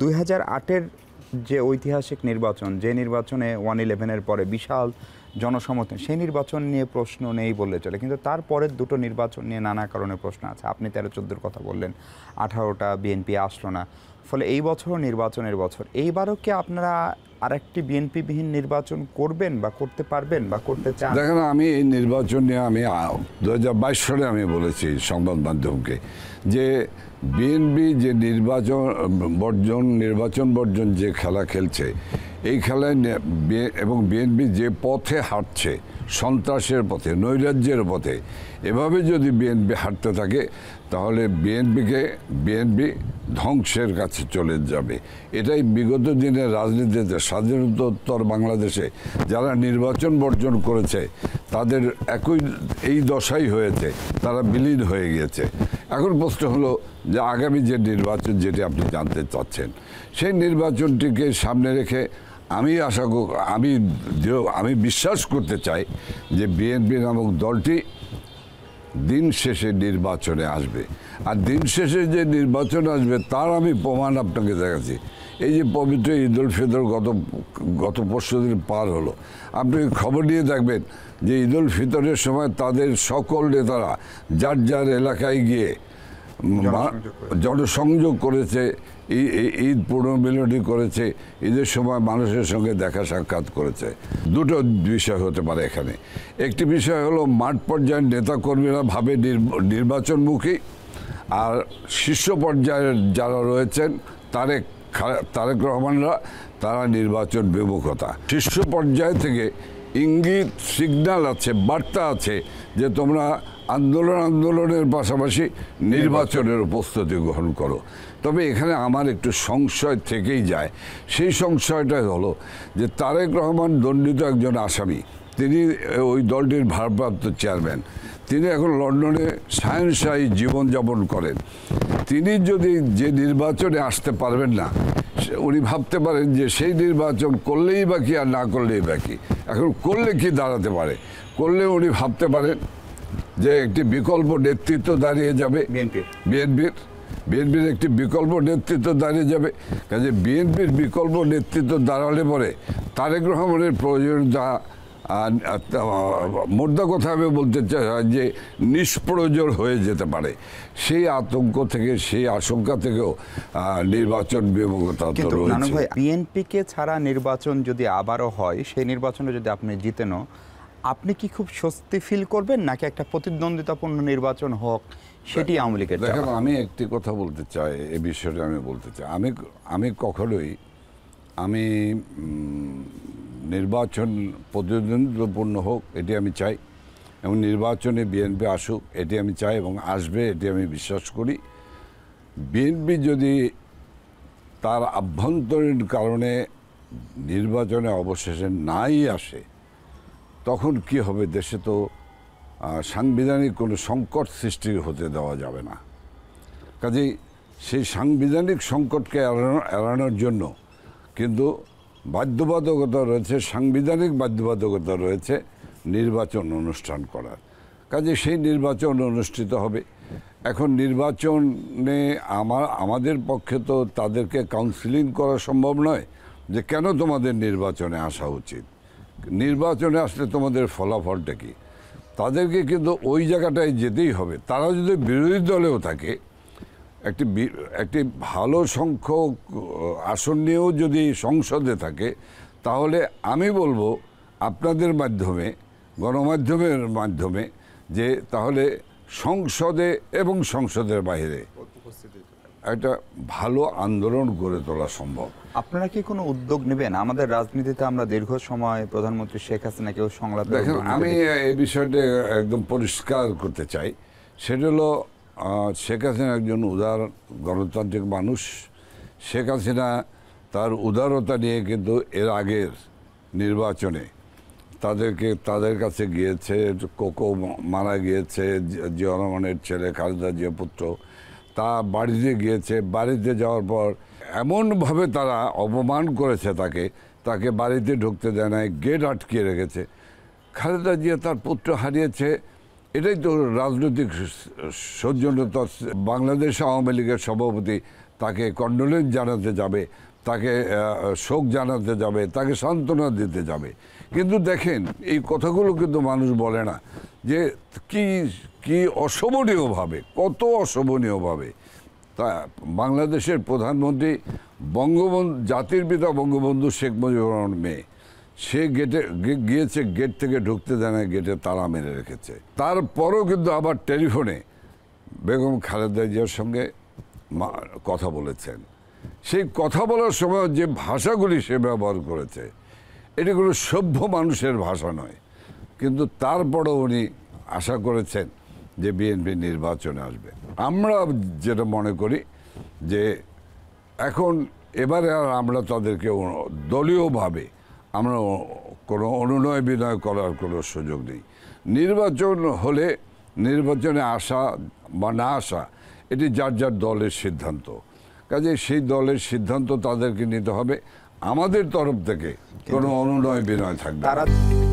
দুই হাজার আটের যে ঐতিহাসিক নির্বাচন যে নির্বাচনে ওয়ান ইলেভেনের পরে বিশাল জনসমর্থন সেই নির্বাচন নিয়ে প্রশ্ন নেই বললে চলে কিন্তু তারপরের দুটো নির্বাচন নিয়ে নানা কারণে প্রশ্ন আছে আপনি তেরো চোদ্দোর কথা বললেন আঠারোটা বিএনপি আসলো না ফলে এই বছর নির্বাচনের বছর এইবারও কি আপনারা আরেকটি বিএনপি বিহীন নির্বাচন করবেন বা করতে পারবেন বা করতে চান দেখেন আমি এই নির্বাচন নিয়ে আমি দু সালে আমি বলেছি সংবাদ মাধ্যমকে যে বিএনপি যে নির্বাচন বর্জন নির্বাচন বর্জন যে খেলা খেলছে এই খেলায় এবং বিএনপি যে পথে হাঁটছে সন্ত্রাসের পথে নৈরাজ্যের পথে এভাবে যদি বিএনপি হাঁটতে থাকে তাহলে বিএনপিকে বিএনপি ধ্বংসের কাছে চলে যাবে এটাই বিগত দিনের রাজনীতিতে স্বাধীনতোত্তর বাংলাদেশে যারা নির্বাচন বর্জন করেছে তাদের একই এই দশাই হয়েছে তারা বিলীন হয়ে গিয়েছে এখন প্রশ্ন হলো যে আগামী যে নির্বাচন যেটি আপনি জানতে চাচ্ছেন সেই নির্বাচনটিকে সামনে রেখে আমি আশা আমি আমি বিশ্বাস করতে চাই যে বিএনপি নামক দলটি দিন শেষে নির্বাচনে আসবে আর দিন শেষে যে নির্বাচন আসবে তার আমি প্রমাণ আপনাকে দেখাচ্ছি এই যে পবিত্র ঈদ উল ফিতর গত গত পরশু দিন পার হলো আপনি খবর নিয়ে দেখবেন যে ঈদ উল ফিতরের সময় তাদের সকল নেতারা যার যার এলাকায় গিয়ে জনসংযোগ করেছে ঈদ পুনর্মিলনী করেছে ঈদের সময় মানুষের সঙ্গে দেখা সাক্ষাৎ করেছে দুটো বিষয় হতে পারে এখানে একটি বিষয় হলো মাঠ পর্যায়ের নেতাকর্মীরা ভাবে নির্বাচনমুখী আর শীর্ষ পর্যায়ের যারা রয়েছেন তারেক তারেক রহমানরা তারা নির্বাচন বিমুখতা শীর্ষ পর্যায় থেকে ইঙ্গিত সিগন্যাল আছে বার্তা আছে যে তোমরা আন্দোলন আন্দোলনের পাশাপাশি নির্বাচনের প্রস্তুতি গ্রহণ করো তবে এখানে আমার একটু সংশয় থেকেই যায় সেই সংশয়টাই হলো যে তারেক রহমান দণ্ডিত একজন আসামি তিনি ওই দলটির ভারপ্রাপ্ত চেয়ারম্যান তিনি এখন লন্ডনে সায়নশাহী জীবনযাপন করেন তিনি যদি যে নির্বাচনে আসতে পারবেন না উনি ভাবতে পারেন যে সেই নির্বাচন করলেই বাকি আর না করলেই বাকি এখন করলে কি দাঁড়াতে পারে করলে উনি ভাবতে পারেন যে একটি বিকল্প নেতৃত্ব দাঁড়িয়ে যাবে বিএনপির বিএনপির একটি বিকল্প নেতৃত্ব দাঁড়িয়ে যাবে কাজে বিএনপির বিকল্প নেতৃত্ব দাঁড়ালে পরে তারেক রহমানের প্রয়োজন যা মোদ্দা কথা আমি বলতে চাই যে নিষ্প্রয়োজন হয়ে যেতে পারে সেই আতঙ্ক থেকে সেই আশঙ্কা থেকেও নির্বাচন বিমুখতা বিএনপিকে ছাড়া নির্বাচন যদি আবারও হয় সেই নির্বাচনে যদি আপনি জিতেনও আপনি কি খুব স্বস্তি ফিল করবেন নাকি একটা প্রতিদ্বন্দ্বিতাপূর্ণ নির্বাচন হোক সেটি আওয়ামী লীগের দেখেন আমি একটি কথা বলতে চাই এ বিষয়টা আমি বলতে চাই আমি আমি কখনোই আমি নির্বাচন প্রতিদ্বন্দ্বিতাপূর্ণ হোক এটি আমি চাই এবং নির্বাচনে বিএনপি আসুক এটি আমি চাই এবং আসবে এটি আমি বিশ্বাস করি বিএনপি যদি তার আভ্যন্তরীণ কারণে নির্বাচনে অবশেষে নাই আসে তখন কি হবে দেশে তো সাংবিধানিক কোনো সংকট সৃষ্টি হতে দেওয়া যাবে না কাজেই সেই সাংবিধানিক সংকটকে এড়ানো এড়ানোর জন্য কিন্তু বাধ্যবাধকতা রয়েছে সাংবিধানিক বাধ্যবাধকতা রয়েছে নির্বাচন অনুষ্ঠান করার কাজে সেই নির্বাচন অনুষ্ঠিত হবে এখন নির্বাচনে আমার আমাদের পক্ষে তো তাদেরকে কাউন্সিলিং করা সম্ভব নয় যে কেন তোমাদের নির্বাচনে আসা উচিত নির্বাচনে আসলে তোমাদের ফলাফলটা কি তাদেরকে কিন্তু ওই জায়গাটায় যেতেই হবে তারা যদি বিরোধী দলেও থাকে একটি একটি ভালো সংখ্যক আসন নিয়েও যদি সংসদে থাকে তাহলে আমি বলবো আপনাদের মাধ্যমে গণমাধ্যমের মাধ্যমে যে তাহলে সংসদে এবং সংসদের বাইরে একটা ভালো আন্দোলন গড়ে তোলা সম্ভব আপনারা কি কোনো উদ্যোগ নেবেন আমাদের রাজনীতিতে আমরা দীর্ঘ সময় প্রধানমন্ত্রী শেখ কেউ সংলাপ দেখেন আমি এই বিষয়টা একদম পরিষ্কার করতে চাই সেটা হলো শেখ হাসিনা একজন উদার গণতান্ত্রিক মানুষ শেখ হাসিনা তার উদারতা নিয়ে কিন্তু এর আগের নির্বাচনে তাদেরকে তাদের কাছে গিয়েছে কোকো মারা গিয়েছে জিয়া ছেলে খালেদা জিয়া পুত্র তা বাড়িতে গিয়েছে বাড়িতে যাওয়ার পর এমনভাবে তারা অপমান করেছে তাকে তাকে বাড়িতে ঢুকতে দেয় নাই গেট আটকিয়ে রেখেছে খালেদা জিয়া তার পুত্র হারিয়েছে এটাই তো রাজনৈতিক সৌজন্যতা বাংলাদেশ আওয়ামী লীগের সভাপতি তাকে কন্ডোলেন্স জানাতে যাবে তাকে শোক জানাতে যাবে তাকে সান্ত্বনা দিতে যাবে কিন্তু দেখেন এই কথাগুলো কিন্তু মানুষ বলে না যে কি কি অশোভনীয়ভাবে কত অশোভনীয়ভাবে তা বাংলাদেশের প্রধানমন্ত্রী বঙ্গবন্ধু জাতির পিতা বঙ্গবন্ধু শেখ মুজিবুর রহমান মেয়ে সে গেটে গিয়েছে গেট থেকে ঢুকতে দেয় না গেটে তালা মেরে রেখেছে তারপরও কিন্তু আবার টেলিফোনে বেগম খালেদা জিয়ার সঙ্গে কথা বলেছেন সেই কথা বলার সময় যে ভাষাগুলি সে ব্যবহার করেছে এটি কোনো সভ্য মানুষের ভাষা নয় কিন্তু তারপরও উনি আশা করেছেন যে বিএনপি নির্বাচনে আসবে আমরা যেটা মনে করি যে এখন এবারে আর আমরা তাদেরকে দলীয়ভাবে আমরা কোনো অনুনয় বিনয় করার কোনো সুযোগ নেই নির্বাচন হলে নির্বাচনে আসা বা না আসা এটি যার যার দলের সিদ্ধান্ত কাজে সেই দলের সিদ্ধান্ত তাদেরকে নিতে হবে আমাদের তরফ থেকে কোনো অনুনয় বিনয় থাকবে